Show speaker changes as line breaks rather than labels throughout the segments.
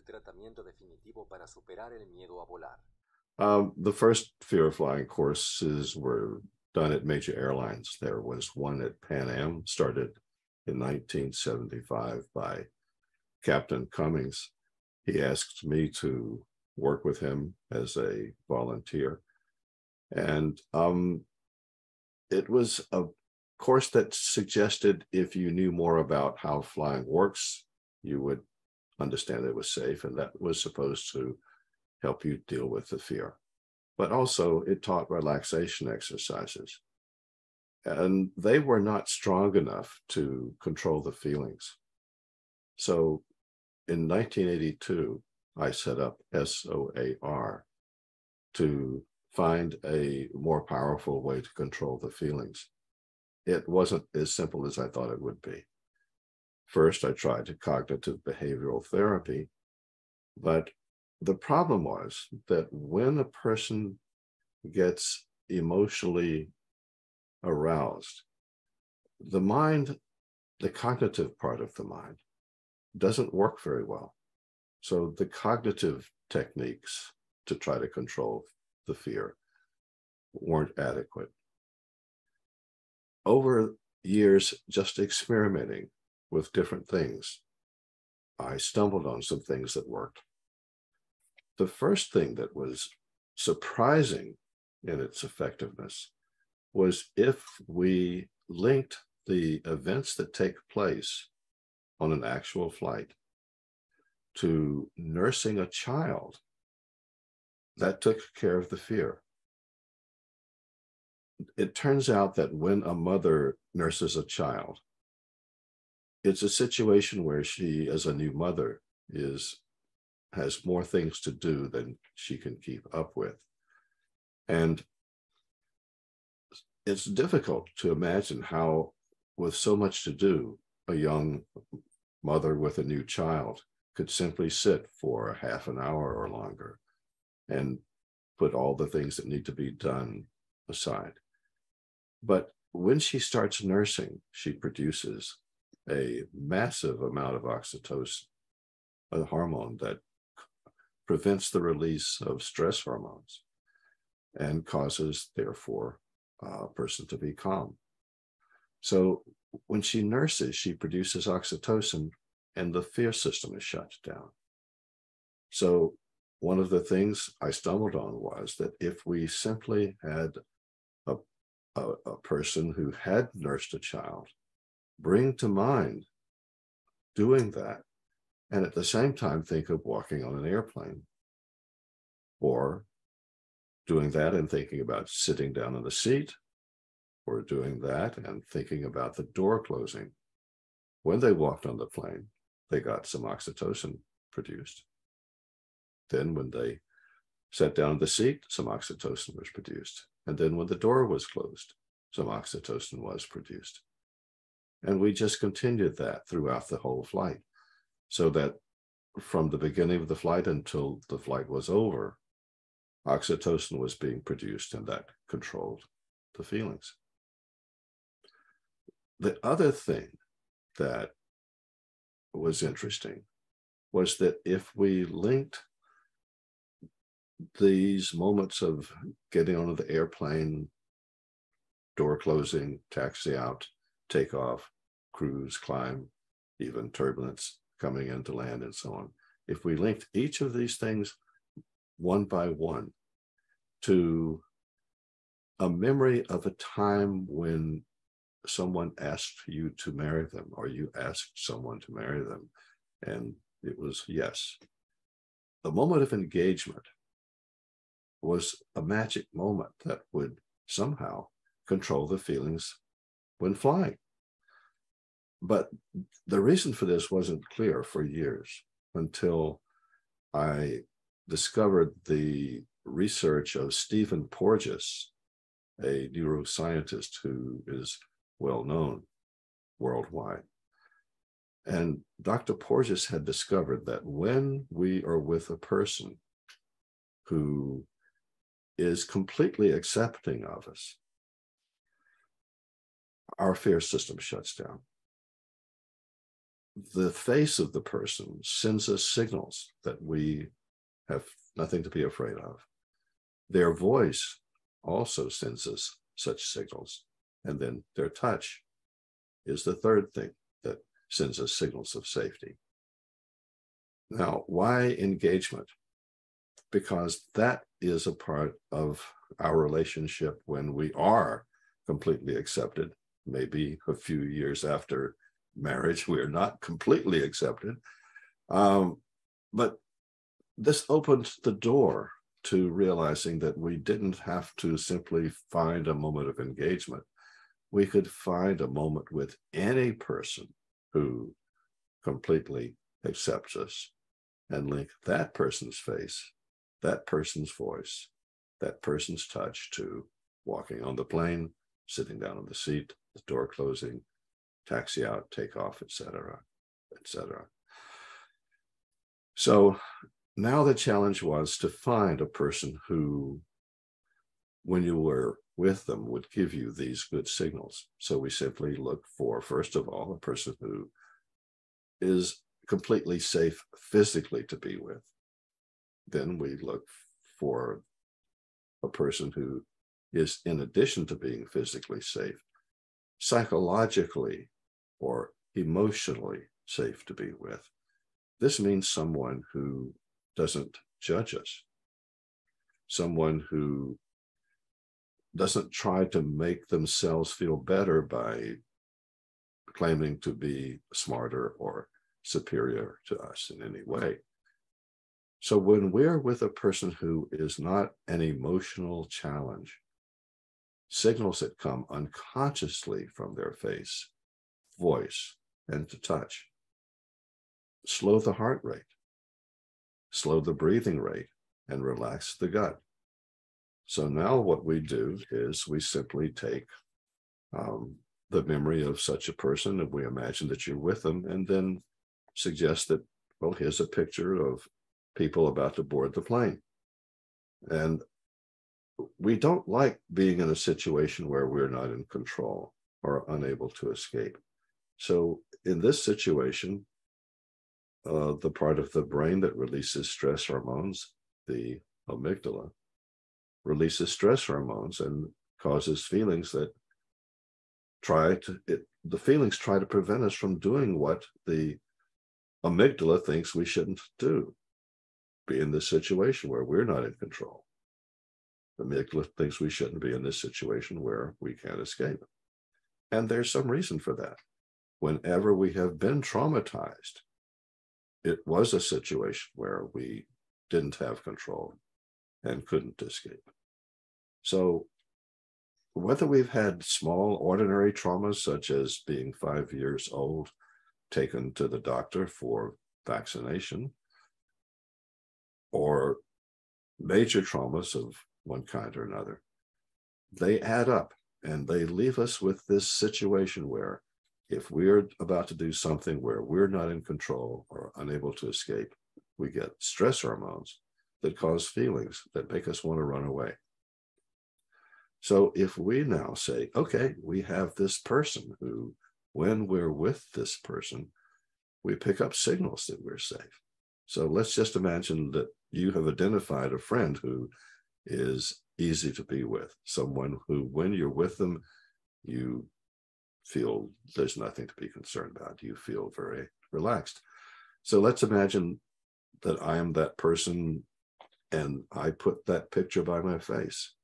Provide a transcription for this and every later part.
el tratamiento definitivo para superar el miedo a volar?
Um, the first fear of flying courses were done at major airlines. There was one at Pan Am, started in 1975 by Captain Cummings. He asked me to work with him as a volunteer. And um, it was a course that suggested if you knew more about how flying works, you would understand it was safe, and that was supposed to help you deal with the fear. But also, it taught relaxation exercises. And they were not strong enough to control the feelings. So in 1982, I set up SOAR to find a more powerful way to control the feelings. It wasn't as simple as I thought it would be. First, I tried cognitive behavioral
therapy, but the problem was that when a person gets emotionally aroused,
the mind, the cognitive part of the mind, doesn't work very well.
So the cognitive techniques to try to control the fear weren't adequate. Over years, just experimenting with different things. I stumbled
on some things that worked. The first thing that was surprising in its effectiveness was if we linked the events that take place on an actual flight to nursing a child, that took care of the fear. It turns out that when a mother nurses a child, it's a situation where she, as a new mother, is has more things to do than she can keep up with. And it's difficult to imagine how, with so much to do, a young mother with a new child could simply sit for half an hour or longer and put all the things that need to be done aside. But when she starts nursing, she produces a massive amount of oxytocin, a hormone that prevents the release of stress hormones and causes, therefore, a person to be calm. So when she nurses, she produces oxytocin and the fear system is shut down. So one of the things I stumbled on was that if we simply had a, a, a person who had nursed a child
bring to mind doing that. And at the same time, think of walking on an airplane or doing
that and thinking about sitting down on a seat or doing that and thinking about the door closing. When they walked on the plane, they got some oxytocin produced. Then, when they sat down in the seat, some oxytocin was produced. And then, when the door was closed, some oxytocin was produced. And we just continued that throughout the whole flight. So that from the beginning of the flight until the flight was over, oxytocin was being
produced and that controlled the feelings. The other thing that was interesting was that if we linked these moments of
getting onto the airplane, door closing, taxi out, Takeoff, cruise, climb, even turbulence coming into land and so on. If we linked each of these things one by one to a memory of a time when someone asked you to marry them or you asked someone to marry them and it was yes the moment of engagement was a magic moment that would somehow control the feelings when flying. But the reason for this wasn't clear for years until I discovered the research of Stephen Porges, a neuroscientist who is well known worldwide. And Dr. Porges had discovered that when we are with a person who is
completely accepting of us, our fair system shuts down. The face of the person sends us
signals that we have nothing to be afraid of. Their voice also sends us such signals. And then their touch is the third thing that sends us signals of safety. Now, why engagement? Because that is a part of our relationship when we are completely accepted maybe a few years after marriage. We are not completely accepted. Um, but this opened the door to realizing that we didn't have to simply find a moment of engagement. We could find a moment with any person who completely accepts us and link that person's face, that person's voice, that person's touch to walking on the plane, sitting down on the seat, door closing, taxi out, take off, etc., etc. So now the challenge was to find a person who, when you were with them, would give you these good signals. So we simply looked for, first of all, a person who is completely safe physically to be with. Then we look for a person who is, in addition to being physically safe, psychologically or emotionally safe to be with. This means someone who doesn't judge us, someone who doesn't try to make themselves feel better by claiming to be smarter or superior to us in any way. So when we're with a person who is not an emotional
challenge, signals that come unconsciously from their face, voice, and to touch. Slow the heart rate, slow the breathing rate, and relax the gut. So
now what we do is we simply take um, the memory of such a person, and we imagine that you're with them, and then suggest that, well, here's a picture of people about to board the plane. And we don't like being in a situation where we're not in control or unable to escape. So, in this situation, uh, the part of the brain that releases stress hormones, the amygdala, releases stress hormones and causes feelings that try to, it, the feelings try to prevent us from doing what the amygdala thinks we shouldn't do, be in this situation where we're not in control. The amygdala thinks we shouldn't be in this situation where we can't escape. And there's some reason for that. Whenever we have been traumatized, it was a situation where we didn't have control and couldn't escape. So, whether we've had small, ordinary traumas, such as being five years old, taken to the doctor for vaccination, or major traumas of one kind or another. They add up and they leave us with this situation where if we're about to do something where we're not in control or unable to escape, we get stress hormones that cause feelings that make us want to run away. So if we now say, okay, we have this person who, when we're with this person, we pick up signals that we're safe. So let's just imagine that you have identified a friend who is easy to be with. Someone who, when you're with them, you feel there's nothing to be concerned about. You feel very relaxed. So let's imagine that I am that person and I put that picture by my face.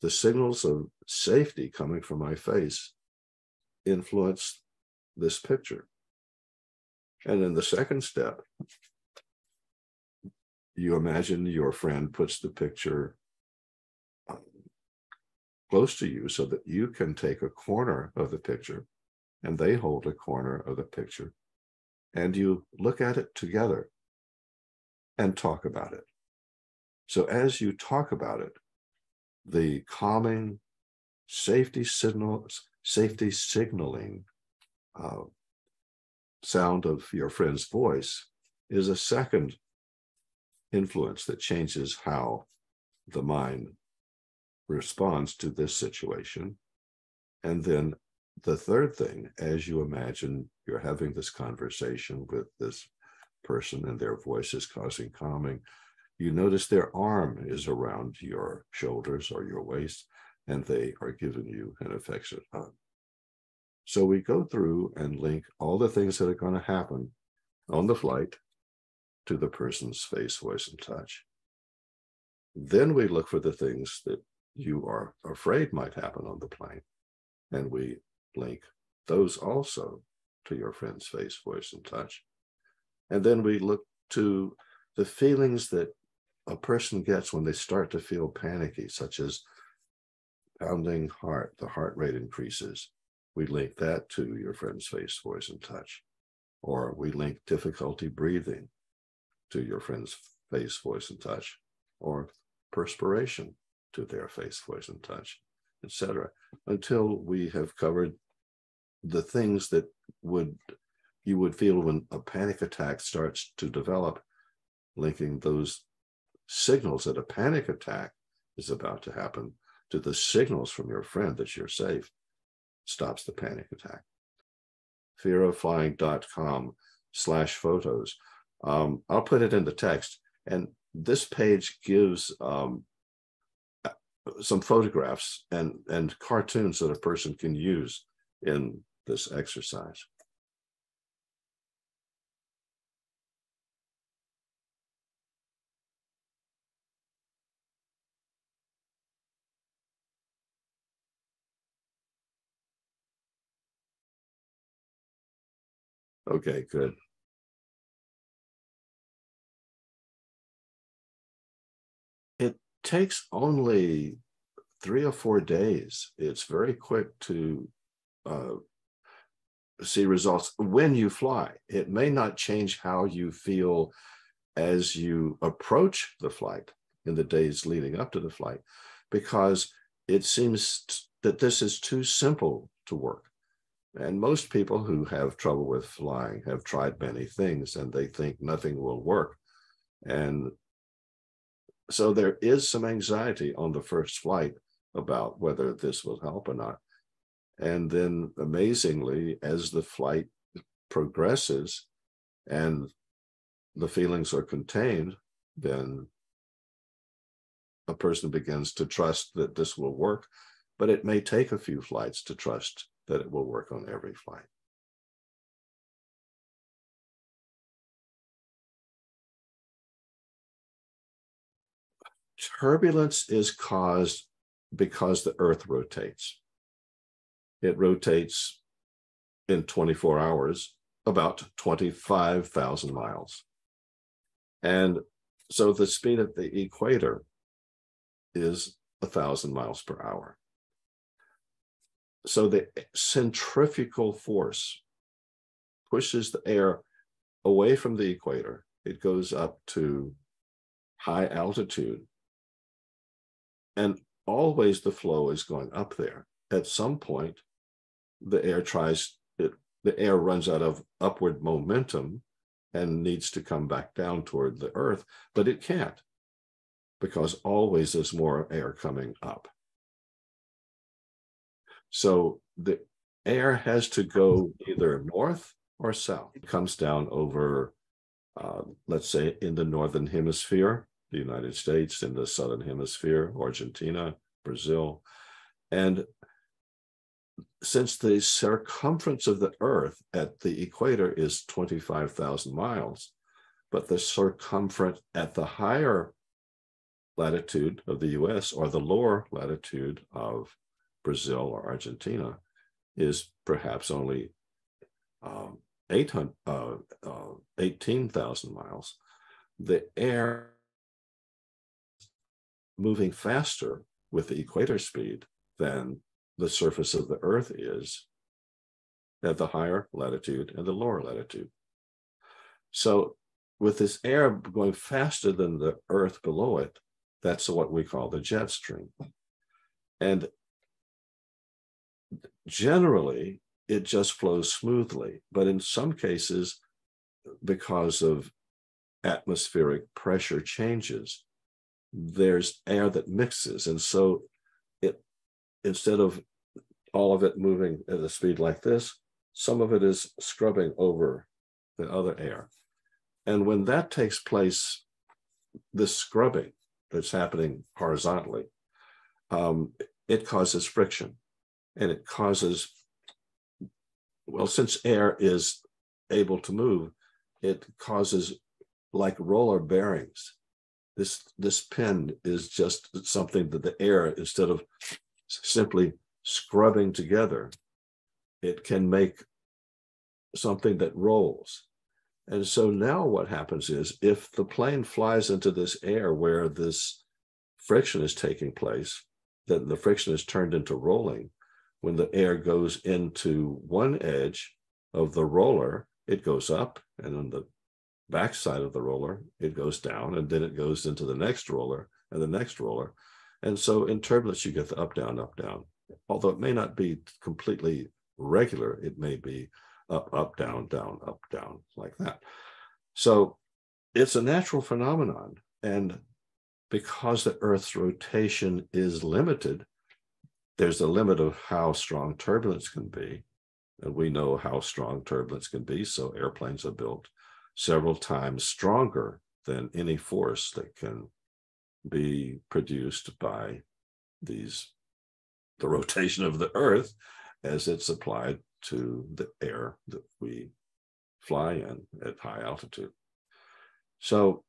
The signals of safety coming from my face influence
this picture. And in the second step, you imagine your friend puts the picture um,
close to you so that you can take a corner of the picture and they hold a corner of the picture and you look at it together and talk about it. So as you talk about it, the calming safety signals, safety signaling uh, sound of your friend's voice is a second influence that changes how the mind responds to this situation. And then the third thing, as you imagine you're having this conversation with this person and their voice is causing calming, you notice their arm is around your shoulders or your waist, and they are giving you an affectionate hug. So we go through and link all the things that are going to happen on the flight to the person's face, voice, and touch. Then we look for the things that you are afraid might happen on the plane, and we link those also to your friend's face, voice, and touch. And then we look to the feelings that a person gets when they start to feel panicky, such as pounding heart, the heart rate increases. We link that to your friend's face, voice, and touch. Or we link difficulty breathing to your friend's face, voice, and touch, or perspiration to their face, voice, and touch, etc., until we have covered the things that would you would feel when a panic attack starts to develop, linking those signals that a panic attack is about to happen to the signals from your friend that you're safe, stops the panic attack. Fearofflying.com slash photos. Um, I'll put it in the text. And this page gives um, some photographs and, and cartoons that a person can use in this
exercise.
Okay, good. takes only
three or four days. It's very quick to uh,
see results when you fly. It may not change how you feel as you approach the flight in the days leading up to the flight, because it seems that this is too simple to work. And most people who have trouble with flying have tried many things and they think nothing will work. And so there is some anxiety on the first flight about whether this will help or not. And then amazingly, as the flight progresses and the feelings are contained, then a person begins to trust
that this will work. But it may take a few flights to trust that it will work on every
flight. turbulence is caused
because the earth rotates. It rotates
in 24 hours about 25,000 miles. And so the speed at the equator is 1,000 miles per hour. So the centrifugal
force pushes the air away from the equator. It goes up to high altitude and
always the flow is going up there. At some point, the air tries it, the air runs out of upward momentum and needs to come back down
toward the earth, but it can't because always there's more air coming up. So the air has to
go either north or south. It comes down over, uh, let's say, in the northern hemisphere, the United States, in the Southern Hemisphere, Argentina, Brazil. And since the circumference of the Earth at the equator is 25,000 miles, but the circumference at the higher latitude of the US or the lower latitude of Brazil or Argentina is perhaps only um, uh, uh, 18,000 miles.
The air moving faster with the equator speed than the surface of the Earth is
at the higher latitude and the lower latitude. So, with this air going faster than the Earth below it, that's what we call the jet stream. And generally, it just flows smoothly. But in some cases, because of atmospheric pressure changes, there's air that mixes. And so it instead of all of it moving at a speed like this, some of it is scrubbing over the other air. And when that takes place, the scrubbing that's happening horizontally, um, it causes friction and it causes, well, since air is able to move, it causes like roller bearings this this pen is just something that the air instead of simply scrubbing together it can make something that rolls and so now what happens is if the plane flies into this air where this friction is taking place then the friction is turned into rolling when the air goes into one edge of the roller it goes up and then the Backside of the roller, it goes down and then it goes into the next roller and the next roller. And so in turbulence, you get the up, down, up, down. Although it may not be completely regular, it may be up, up, down, down, up, down, like that. So it's a natural phenomenon. And because the Earth's rotation is limited, there's a limit of how strong turbulence can be. And we know how strong turbulence can be. So airplanes are built several times stronger than any force that can be produced by these the rotation of the earth as it's applied to the air that we fly in at high altitude so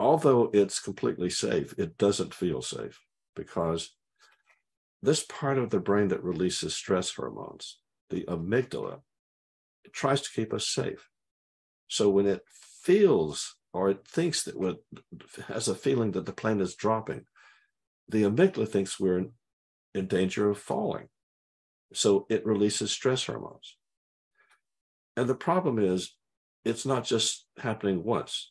although it's completely safe it doesn't feel safe because this part of the brain that releases stress hormones the amygdala tries to keep us safe so when it feels or it thinks that what has a feeling that the plane is dropping, the amygdala thinks we're in, in danger of falling. So it releases stress hormones. And the problem is, it's not just happening once.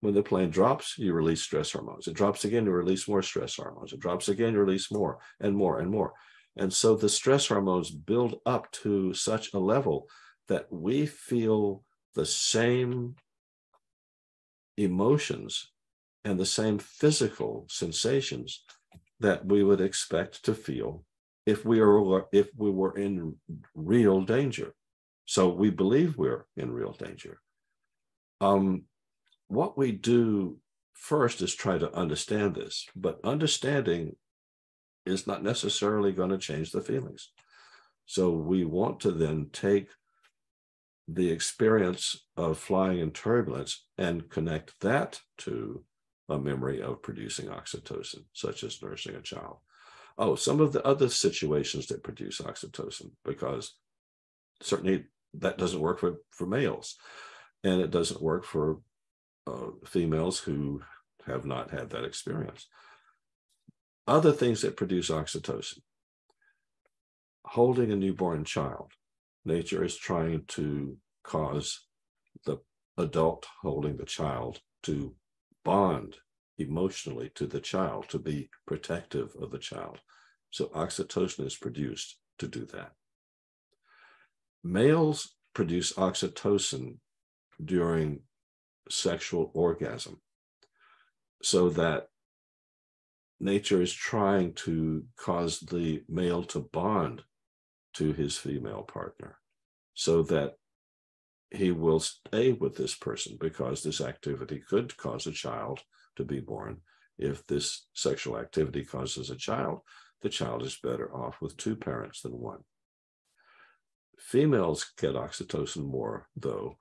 When the plane drops, you release stress hormones. It drops again, you release more stress hormones. It drops again, you release more and more and more. And so the stress hormones build up to such a level that we feel the same emotions and the same physical sensations that we would expect to feel if we are if we were in real danger. So we believe we're in real danger. Um, what we do first is try to understand this, but understanding is not necessarily going to change the feelings. So we want to then take the experience of flying in turbulence and connect that to a memory of producing oxytocin, such as nursing a child. Oh, some of the other situations that produce oxytocin, because certainly that doesn't work for, for males. And it doesn't work for uh, females who have not had that experience. Other things that produce oxytocin holding a newborn child, nature is trying to cause the adult holding the child to bond emotionally to the child, to be protective of the child. So oxytocin is produced to do that. Males produce oxytocin during sexual orgasm so that nature is trying to cause the male to bond to his female partner so that he will stay with this person because this activity could cause a child to be born. If this sexual activity causes a child, the child is better off with two parents than one. Females get oxytocin more, though,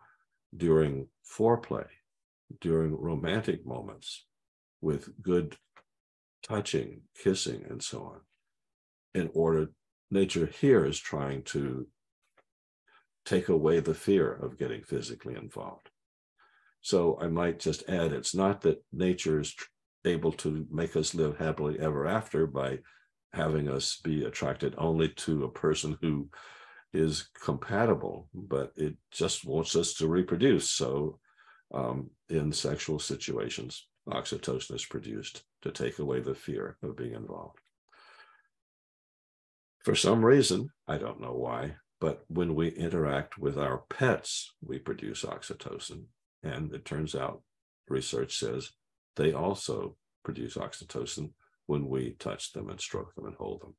during foreplay, during romantic moments with good touching, kissing, and so on, in order nature here is trying to take away the fear of getting physically involved. So I might just add it's not that nature is able to make us live happily ever after by having us be attracted only to a person who is compatible, but it just wants us to reproduce. So um, in sexual situations, oxytocin is produced to take away the fear of being involved. For some reason, I don't know why, but when we interact with our pets, we produce oxytocin. And it turns out, research says they also produce oxytocin when we touch them and stroke them and hold them.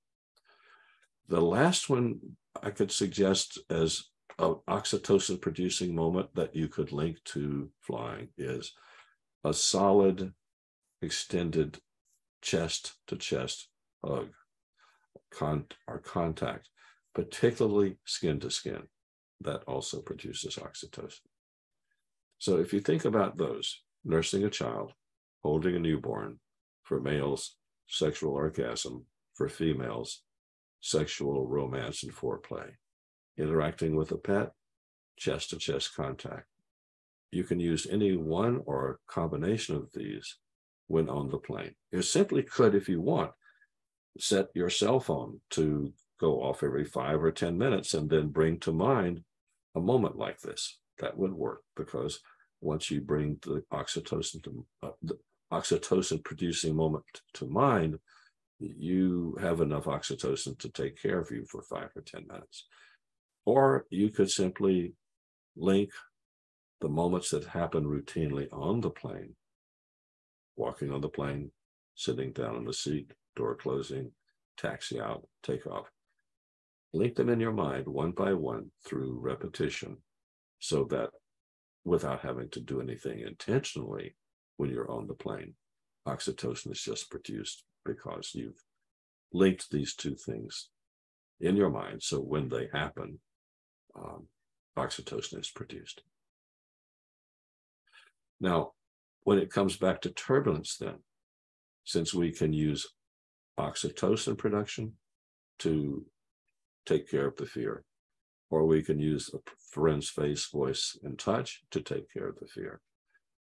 The last one I could suggest as an oxytocin producing moment that you could link to flying is a solid, extended chest to chest hug con- contact, particularly skin to skin. That also produces oxytocin. So if you think about those, nursing a child, holding a newborn for males, sexual orgasm for females, sexual romance and foreplay, interacting with a pet, chest to chest contact. You can use any one or combination of these when on the plane. You simply could, if you want, set your cell phone to go off every five or 10 minutes and then bring to mind a moment like this. That would work because once you bring the oxytocin to, uh, the oxytocin producing moment to mind, you have enough oxytocin to take care of you for five or 10 minutes. Or you could simply link the moments that happen routinely on the plane, walking on the plane, sitting down in the seat, door closing, taxi out, takeoff. Link them in your mind one by one through repetition so that without having to do anything intentionally when you're on the plane, oxytocin is just produced because you've
linked these two things in your mind. So when they happen, um, oxytocin is produced. Now, when it comes back to turbulence, then since we can use
oxytocin production to take care of the fear, or we can use a friend's face, voice, and touch to take care of the fear.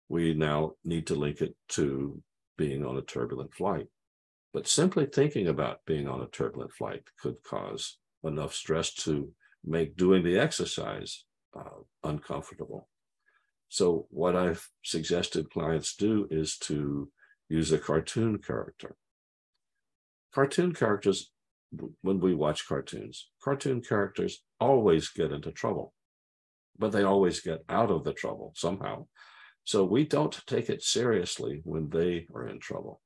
We now need to link it to being on a turbulent flight. But simply thinking about being on a turbulent flight could cause enough stress to make doing the exercise uh, uncomfortable. So, what I've suggested clients do is to use a cartoon character. Cartoon characters, when we watch cartoons, cartoon characters always get into trouble, but they always get out of the trouble somehow. So we don't take it seriously when they are in trouble.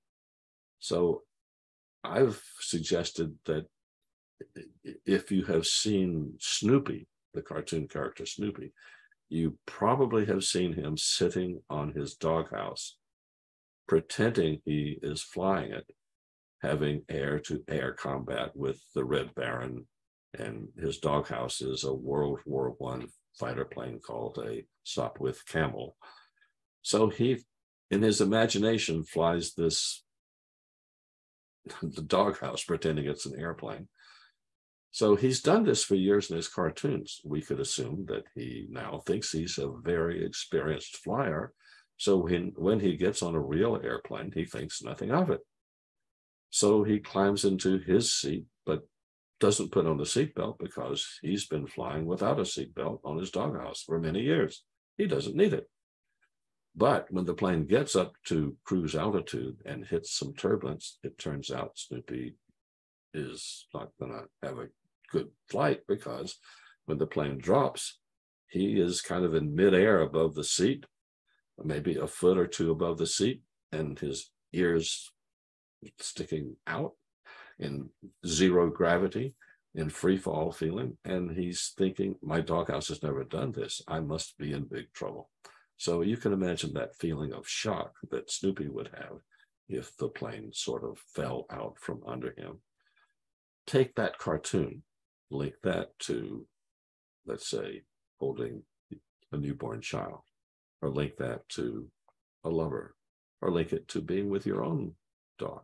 So I've suggested that if you have seen Snoopy, the cartoon character Snoopy, you probably have seen him sitting on his doghouse pretending he is flying it, having air to air combat with the Red Baron. And his doghouse is a World War I fighter plane called a Sopwith Camel. So he, in his imagination, flies this the doghouse, pretending it's an airplane. So he's done this for years in his cartoons. We could assume that he now thinks he's a very experienced flyer so when, when he gets on a real airplane, he thinks nothing of it. So he climbs into his seat, but doesn't put on the seatbelt because he's been flying without a seatbelt on his doghouse for many years. He doesn't need it. But when the plane gets up to cruise altitude and hits some turbulence, it turns out Snoopy is not going to have a good flight because when the plane drops, he is kind of in midair above the seat maybe a foot or two above the seat and his ears sticking out in zero gravity in free fall feeling and he's thinking my doghouse has never done this i must be in big trouble so you can imagine that feeling of shock that snoopy would have if the plane sort of fell out from under him take that cartoon link that to let's say holding a newborn child or link that to a lover, or link it to being with your own dog.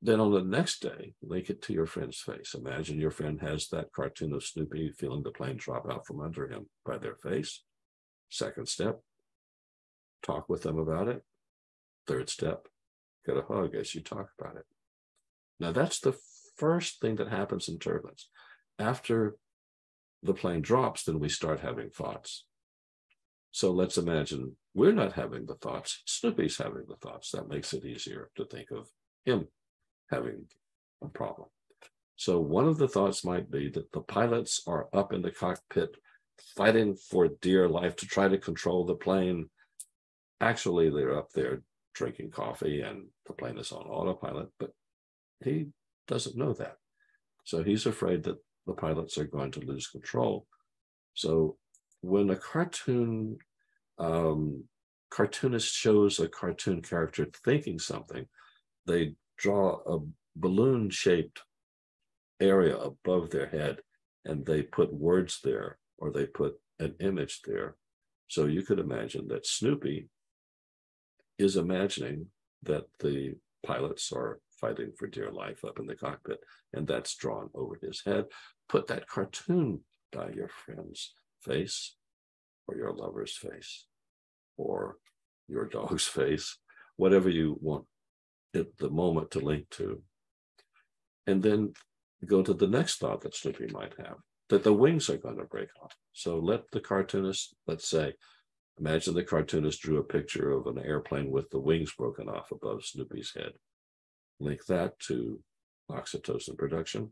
Then on the next day, link it to your friend's face. Imagine your friend has that cartoon of Snoopy feeling the
plane drop out from under him by their face. Second step, talk with them about it. Third step, get a hug as you talk about it.
Now, that's the first thing that happens in turbulence. After the plane drops, then we start having thoughts. So let's imagine we're not having the thoughts. Snoopy's having the thoughts. That makes it easier to think of him having a problem. So one of the thoughts might be that the pilots are up in the cockpit fighting for dear life to try to control the plane. Actually, they're up there drinking coffee and the plane is on autopilot, but he doesn't know that. So he's afraid that the pilots are going to lose control. So when a cartoon um, cartoonist shows a cartoon character thinking something, they draw a balloon shaped area above their head and they put words there or they put an image there. So you could imagine that Snoopy is imagining that the pilots are fighting for dear life up in the cockpit, and that's drawn over his head. Put that cartoon by your friends face or your lover's face or your dog's face, whatever you want at the moment to link to. And then go to the next thought that Snoopy might have that the wings are going to break off. So let the cartoonist, let's say, imagine the cartoonist drew a picture of an airplane with the wings broken off above Snoopy's head. Link that to oxytocin production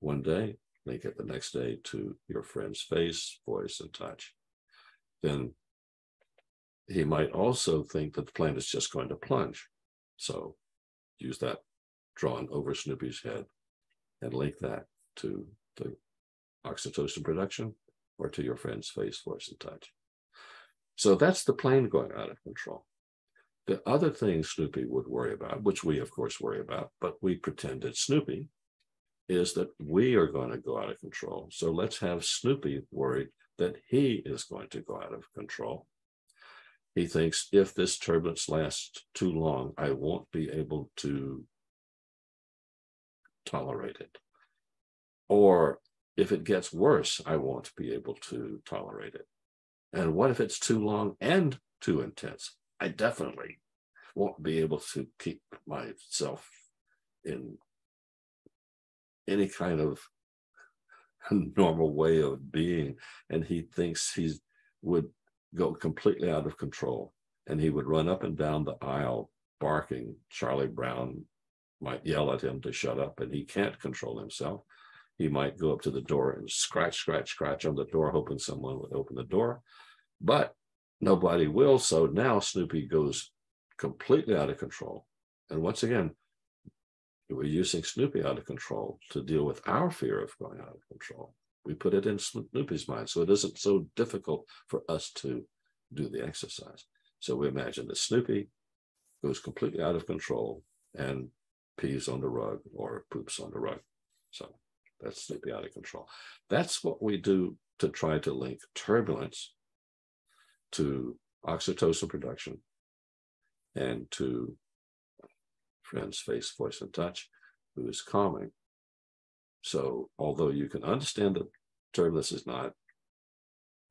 one day, make it the next day to your friend's face, voice, and touch. Then he might also think that the plane is just going to plunge. So use that drawn over Snoopy's head and link that to the oxytocin production or to your friend's face, voice, and touch. So that's the plane going out of control. The other thing Snoopy would worry about, which we of course worry about, but we pretend it's Snoopy, is that we are going to go out of control. So let's have Snoopy worried that he is going to go out of control. He thinks if this turbulence lasts too long, I won't be able to tolerate it. Or if it gets worse, I won't be able to tolerate it. And what if it's too long and too intense? I definitely won't be able to keep myself in any kind of normal way of being and he thinks he would go completely out of control and he would run up and down the aisle barking charlie brown might yell at him to shut up and he can't control himself he might go up to the door and scratch scratch scratch on the door hoping someone would open the door but nobody will so now snoopy goes completely out of control and once again we're using Snoopy out of control to deal with our fear of going out of control. We put it in Snoopy's mind. So it isn't so difficult for us to do the exercise. So we imagine that Snoopy goes completely out of control and pees on the rug or poops on the rug. So that's Snoopy out of control. That's what we do to try to link turbulence to oxytocin production and to friends, face, voice, and touch, who is calming. So, although you can understand the term, this
is not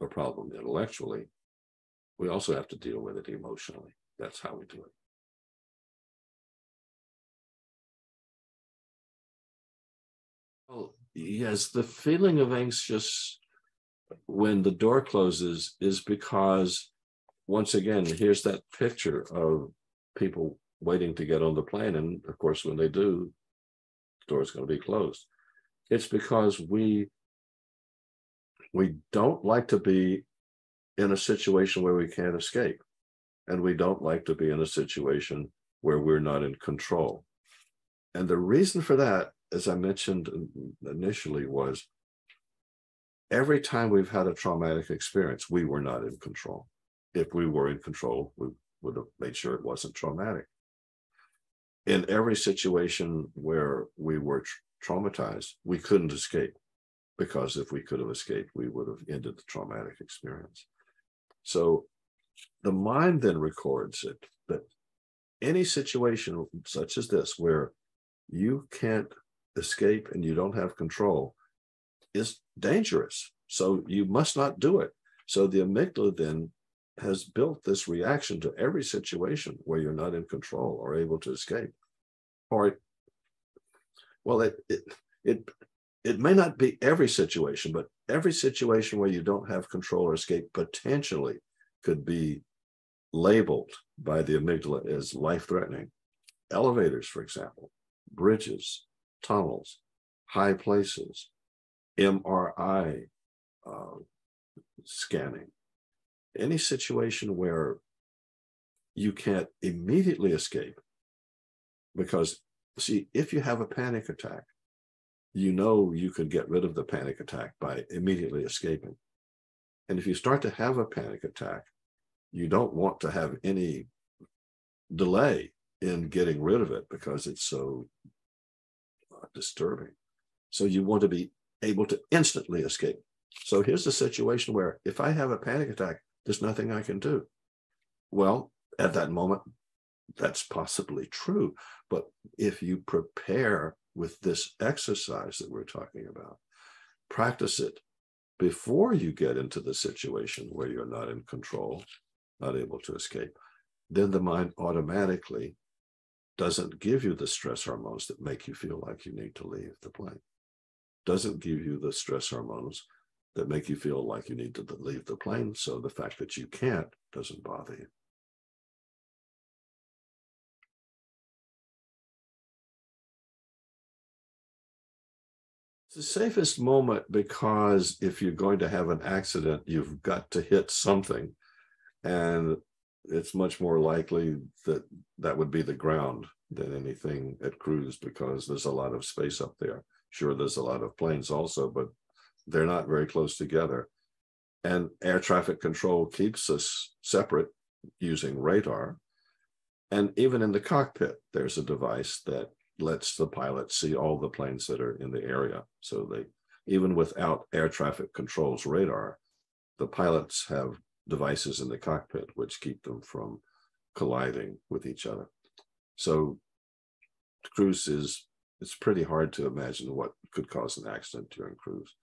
a problem intellectually, we also have to deal with it emotionally. That's how we do it. Well, yes, the feeling of anxious
when the door closes is because, once again, here's that picture of people waiting to get on the plane. And of course, when they do,
the door is going to be closed. It's because we we don't like to be in a situation where we can't escape,
and we don't like to be in a situation where we're not in control. And the reason for that, as I mentioned initially, was every time we've had a traumatic experience, we were not in control. If we were in control, we would have made sure it wasn't traumatic in every situation where we were traumatized, we couldn't escape because if we could have escaped, we would have ended the traumatic experience. So the mind then records it that any situation such as this where you can't escape and you don't have control is dangerous. So you must not do it. So the amygdala then has built this reaction to every situation where you're not in control or able to escape. Or, it, well, it, it, it, it may not be every situation, but every situation where you don't have control or escape potentially could be labeled by the amygdala as life threatening. Elevators, for example,
bridges, tunnels, high places, MRI uh, scanning, any situation where you can't immediately escape, because see, if you
have a panic attack, you know you could get rid of the panic attack by immediately escaping. And if you start to have a panic attack, you don't want to have any delay in getting rid of it because it's so uh, disturbing. So you want to be able to instantly escape. So here's the situation where if I have a panic attack, there's nothing I can do. Well, at that moment, that's possibly true. But if you prepare with this exercise that we're talking about, practice it before you get into the situation where you're not in control, not able to escape, then the mind automatically doesn't give you the stress hormones that make you feel like you need to leave the plane, doesn't give you the stress hormones that
make you feel like you need to leave the plane. So the fact that you can't doesn't bother you. It's the safest moment because if you're
going to have an accident, you've got to hit something. And it's much more likely that that would be the ground than anything at cruise because there's a lot of space up there. Sure, there's a lot of planes also, but they're not very close together. And air traffic control keeps us separate using radar. And even in the cockpit, there's a device that lets the pilot see all the planes that are in the area. So they, even without air traffic control's radar, the pilots have devices in the cockpit which keep them from colliding with each other. So cruise is it's pretty hard to imagine what could cause an accident during cruise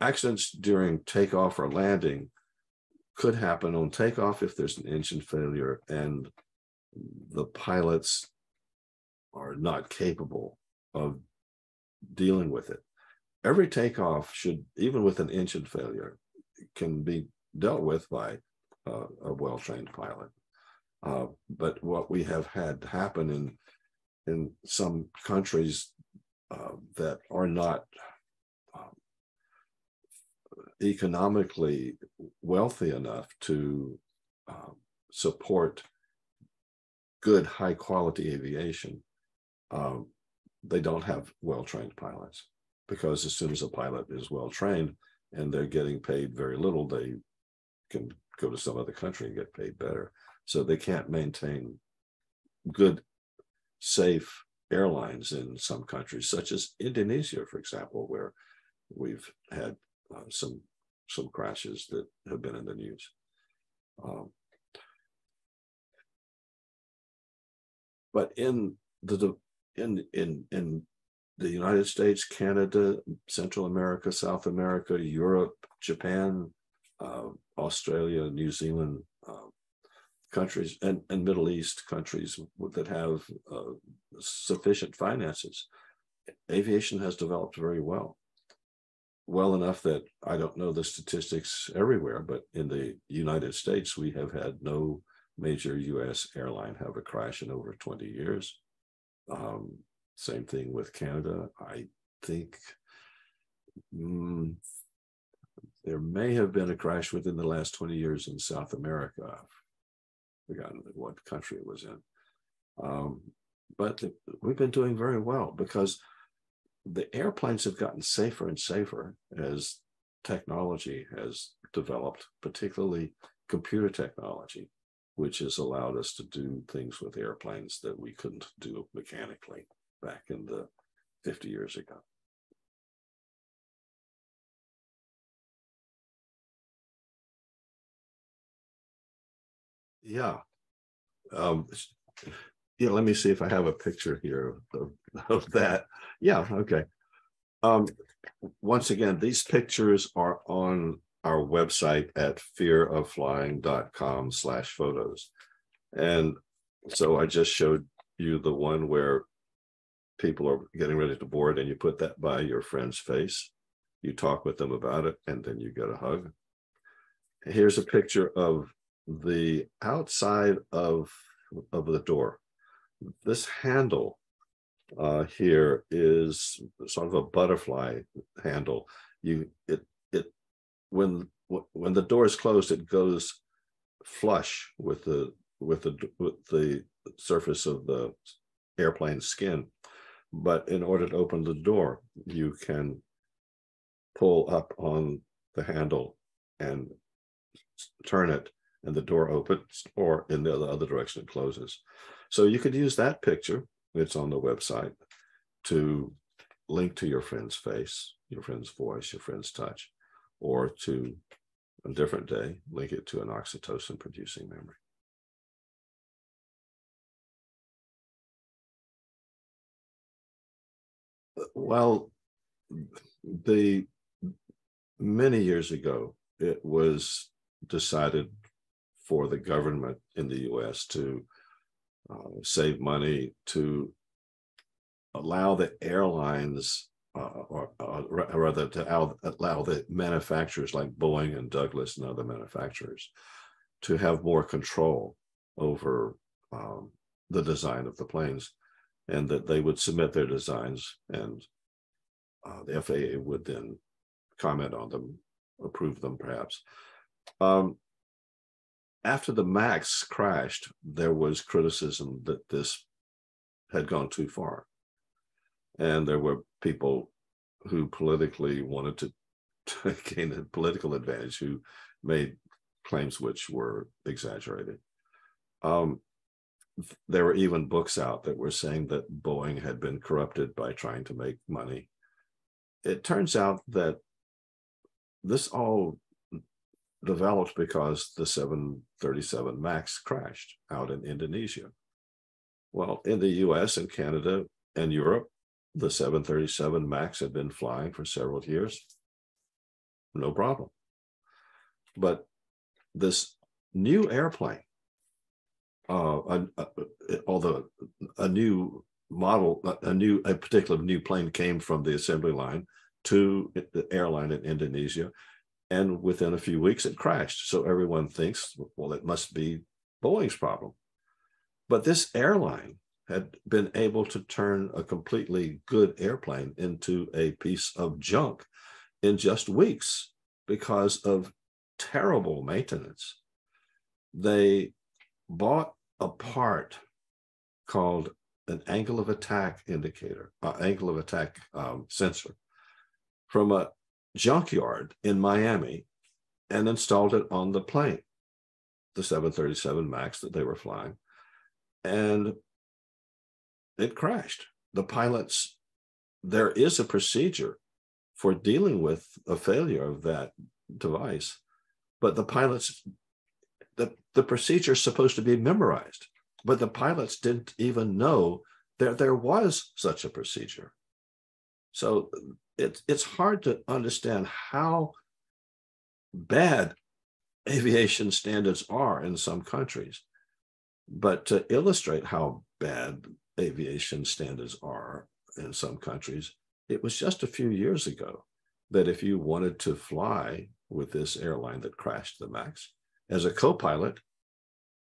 accidents during takeoff or landing could happen on takeoff if there's an engine failure and the pilots are not capable of dealing with it. Every takeoff should, even with an engine failure, can be dealt with by uh, a well-trained pilot. Uh, but what we have had happen in in some countries uh, that are not economically wealthy enough to um, support good, high quality aviation, um, they don't have well trained pilots because as soon as a pilot is well trained and they're getting paid very little, they can go to some other country and get paid better. So they can't maintain good, safe airlines in some countries, such as Indonesia, for example, where we've had uh,
some some crashes that have been in the news. Um, but in the in
in in the United States, Canada, Central America, South America, Europe, Japan, uh, Australia, New Zealand uh, countries, and, and Middle East countries that have uh, sufficient finances, aviation has developed very well well enough that I don't know the statistics everywhere, but in the United States, we have had no major US airline have a crash in over 20 years. Um, same thing with Canada. I think mm, there may have been a crash within the last 20 years in South America. I've forgotten what country it was in. Um, but we've been doing very well because the airplanes have gotten safer and safer as technology has developed, particularly computer technology, which
has allowed us to do things with airplanes that we couldn't do mechanically back
in the 50 years ago. Yeah. Um, yeah, let me see if I have a picture here of,
of that. Yeah, okay. Um, once again, these pictures are on our website at fearofflying.com slash photos. And so I just showed you the one where people are getting ready to board and you put that by your friend's face. You talk with them about it and then you get a hug. Here's a picture of the outside of, of the door this handle uh, here is sort of a butterfly handle. You it it when when the door is closed, it goes flush with the with the with the surface of the airplane skin. But in order to open the door, you can pull up on the handle and turn it, and the door opens, or in the other direction, it closes. So you could use that picture, it's on the website, to link to your friend's face, your friend's voice, your friend's touch,
or to a different day, link it to an oxytocin producing memory. Well, the many
years ago, it was decided for the government in the US to uh, save money to allow the airlines uh, or, uh, rather to allow, allow the manufacturers like Boeing and Douglas and other manufacturers to have more control over um, the design of the planes and that they would submit their designs and uh, the FAA would then comment on them, approve them perhaps. Um, after the max crashed, there was criticism that this had gone too far. And there were people who politically wanted to, to gain a political advantage who made claims which were exaggerated. Um, there were even books out that were saying that Boeing had been corrupted by trying to make money. It turns out that this all developed because the 737 MAX crashed out in Indonesia. Well, in the US and Canada and Europe, the 737 MAX had been flying for several years. No problem. But this new airplane, uh, a, a, although a new model, a new, a particular new plane came from the assembly line to the airline in Indonesia and within a few weeks, it crashed. So everyone thinks, well, it must be Boeing's problem. But this airline had been able to turn a completely good airplane into a piece of junk in just weeks because of terrible maintenance. They bought a part called an angle of attack indicator, uh, angle of attack um, sensor from a junkyard in Miami and installed it on the plane, the 737 MAX that they were flying. And it crashed. The pilots, there is a procedure for dealing with a failure of that device, but the pilots, the, the procedure is supposed to be memorized, but the pilots didn't even know that there was such a procedure. So it, it's hard to understand how bad aviation standards are in some countries. But to illustrate how bad aviation standards are in some countries, it was just a few years ago that if you wanted to fly with this airline that crashed the MAX as a co pilot,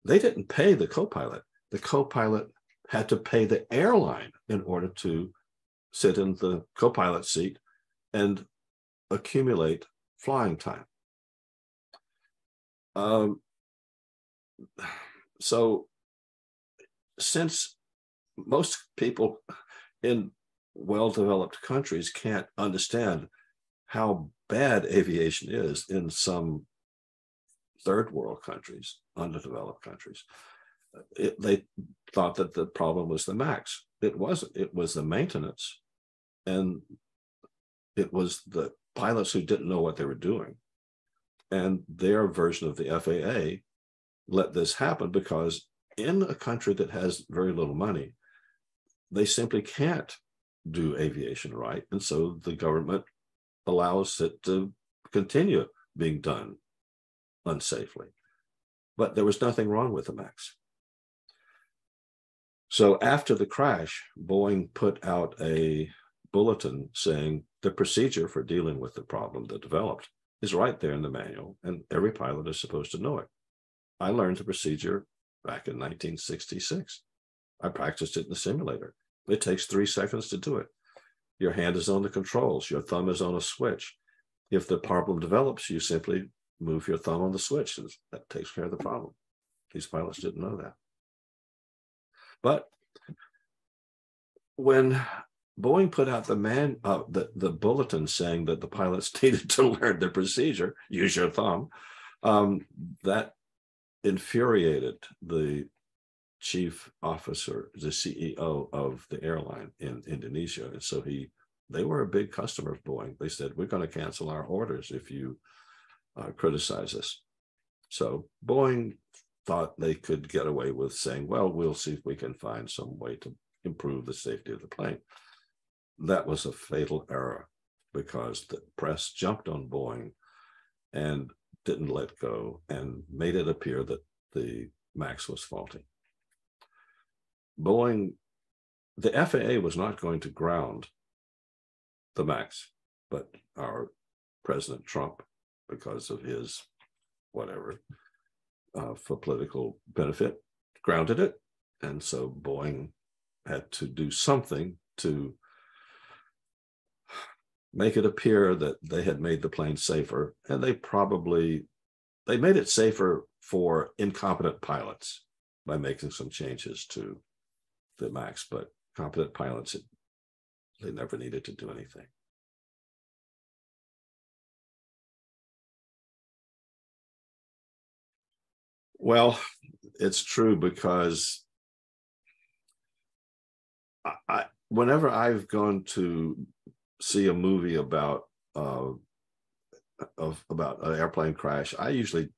they didn't pay the co pilot. The co pilot had to pay the airline in order to
sit in the co pilot seat and accumulate flying time. Um, so, since most people in
well developed countries can't understand how bad aviation is in some third world countries, underdeveloped countries, it, they thought that the problem was the MAX it was it was the maintenance and it was the pilots who didn't know what they were doing and their version of the faa let this happen because in a country that has very little money they simply can't do aviation right and so the government allows it to continue being done unsafely but there was nothing wrong with the max so after the crash, Boeing put out a bulletin saying the procedure for dealing with the problem that developed is right there in the manual, and every pilot is supposed to know it. I learned the procedure back in 1966. I practiced it in the simulator. It takes three seconds to do it. Your hand is on the controls, your thumb is on a switch. If the problem develops, you simply move your thumb on the switch, and that takes care of the problem. These pilots didn't know that. But when Boeing put out the man uh, the, the bulletin saying that the pilots needed to learn the procedure, use your thumb, um, that infuriated the chief officer, the CEO of the airline in Indonesia. And so he they were a big customer of Boeing. They said, we're going to cancel our orders if you uh, criticize us. So Boeing thought they could get away with saying, well, we'll see if we can find some way to improve the safety of the plane. That was a fatal error because the press jumped on Boeing and didn't let go and made it appear that the MAX was
faulty.
Boeing, the FAA was not going to ground the MAX, but our President Trump,
because of his whatever, uh, for political benefit, grounded it. And so Boeing had to do something to make it appear that they had made the plane safer. And they probably they made it safer for incompetent pilots
by making some changes to the max, but competent pilots, they never needed to do anything. Well, it's
true because I, I, whenever I've
gone to see a movie about uh, of about an airplane crash, I usually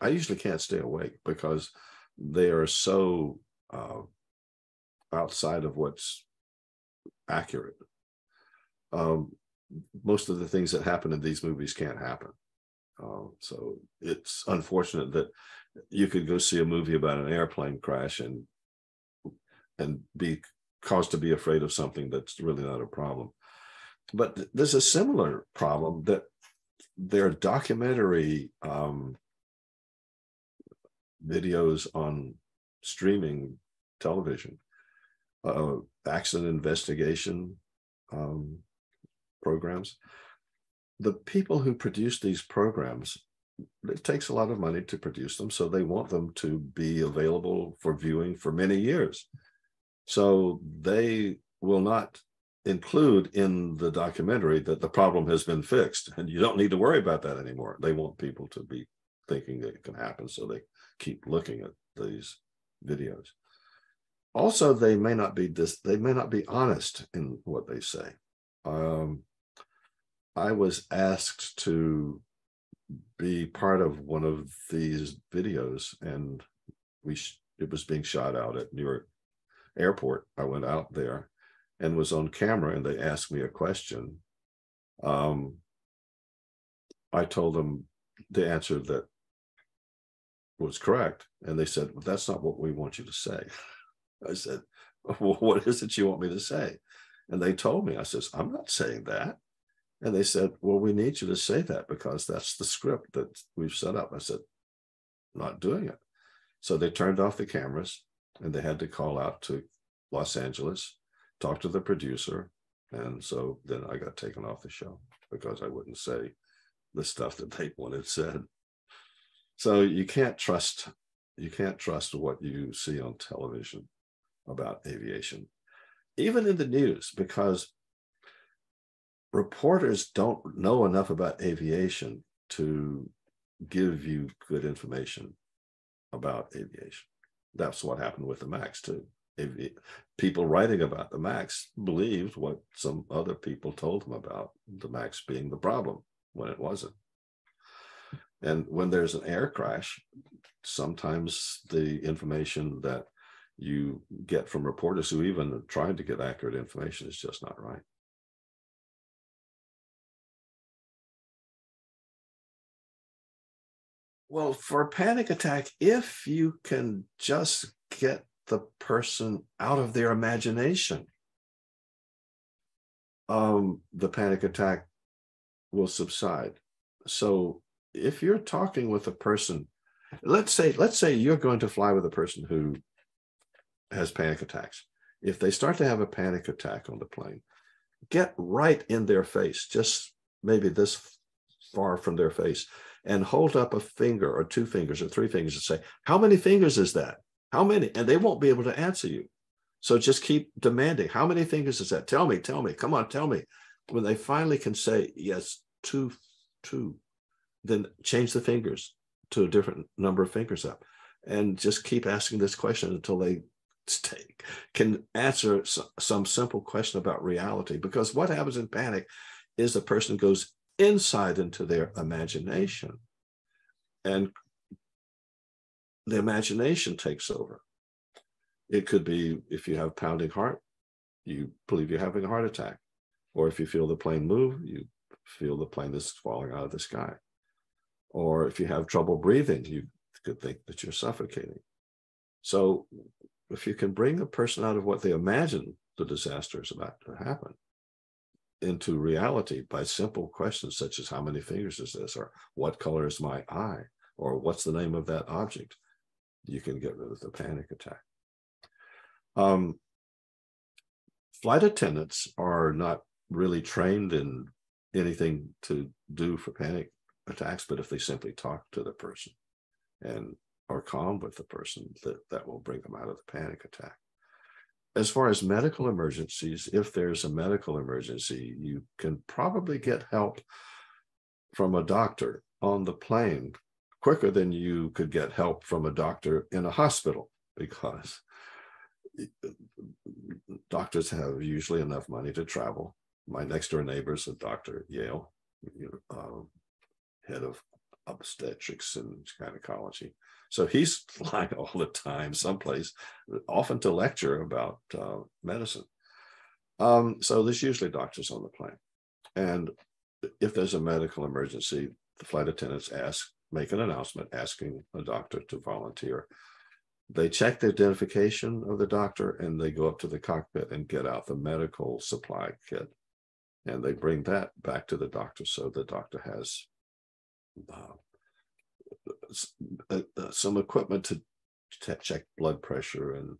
I usually can't stay awake because they are so uh, outside of what's accurate. Um, most of the things that happen in these movies can't happen. Uh, so it's unfortunate that you could go see a movie about an airplane crash and and be caused to be afraid of something that's really not a problem. But th- there's a similar problem that there are documentary um, videos on streaming television, uh, accident investigation um, programs. The people who produce these programs it takes a lot of money to produce them, so they want them to be available for viewing for many years. So they will not include in the documentary that the problem has been fixed and you don't need to worry about that anymore. They want people to be thinking that it can happen, so they keep looking at these videos. Also, they may not be this. they may not be honest in what they say. Um, I was asked to be part of one of these videos and we sh- it was being shot out at New York airport i went out there and was on camera and they asked me a question um, i told them the answer that was correct and they said well, that's not what we want you to say i said well, what is it you want me to say and they told me i says i'm not saying that and they said, Well, we need you to say that because that's the script that we've set up. I said, Not doing it. So they turned off the cameras and they had to call out to Los Angeles, talk to the producer. And so then I got taken off the show because I wouldn't say the stuff that they wanted said. So you can't trust you can't trust what you see on television about aviation, even in the news, because reporters don't know enough about aviation to give you good information about aviation. That's what happened with the MAX, too. people writing about the MAX believed what some other people told them about the MAX being the problem when it wasn't. And when there's an air crash, sometimes the
information that you get from reporters who even are trying to get accurate information is just
not right. Well, for a panic attack, if you can
just get the person out of their imagination, um, the panic attack will subside.
So if you're talking with a person, let's say, let's say you're going to fly with a person who has panic attacks. If they start to have a panic attack on the plane, get right in their face, just maybe this far from their face and hold up a finger or two fingers or three fingers and say, How many fingers is that? How many? And they won't be able to answer you. So just keep demanding, How many fingers is that? Tell me, tell me, come on, tell me. When they finally can say, Yes, two, two, then change the fingers to a different number of fingers up and just keep asking this question until they take, can answer some simple question about reality. Because what happens in panic is the person goes insight into their imagination. And the imagination takes over. It could be if you have pounding heart, you believe you're having a heart attack. Or if you feel the plane move, you feel the plane is falling out of the sky. Or if you have trouble breathing, you could think that you're suffocating. So if you can bring a person out of what they imagine the disaster is about to happen, into reality by simple questions such as how many fingers is this or what color is my eye or what's the name of that object you can get rid of the panic attack um, flight attendants are not really trained in anything to do for panic attacks but if they simply talk to the person and are calm with the person that that will bring them out of the panic attack as far as medical emergencies, if there's a medical emergency, you can probably get help from a doctor on the plane quicker than you could get help from a doctor in a hospital because doctors have usually enough money to travel. My next door neighbor is a doctor at Yale, you know, um, head of obstetrics and gynecology. So he's flying all the time, someplace, often to lecture about uh, medicine. Um, so there's usually doctors on the plane. And if there's a medical emergency, the flight attendants ask, make an announcement asking a doctor to volunteer. They check the identification of the doctor and they go up to the cockpit and get out the medical supply kit. And they bring that back to the doctor so the doctor has uh, uh, uh, some equipment to, check blood pressure and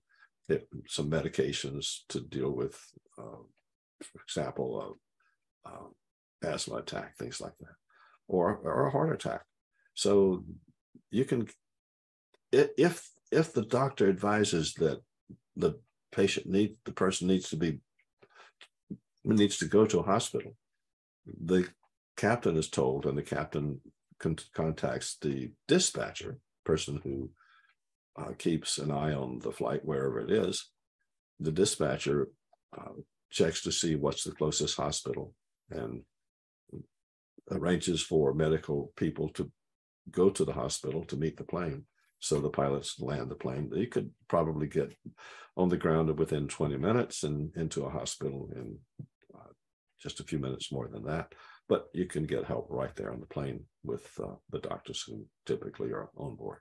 it, some medications to deal with, um, for example, uh, um, asthma attack, things like that, or or a heart attack. So you can, if if the doctor advises that the patient need the person needs to be needs to go to a hospital, the captain is told, and the captain con- contacts the dispatcher, person who uh, keeps an eye on the flight wherever it is. The dispatcher uh, checks to see what's the closest hospital and arranges for medical people to go to the hospital to meet the plane so the pilots land the plane. They could probably get on the ground within 20 minutes and into a hospital in uh, just a few minutes more than that. But you can get help right there on the plane
with uh, the doctors who typically are on board.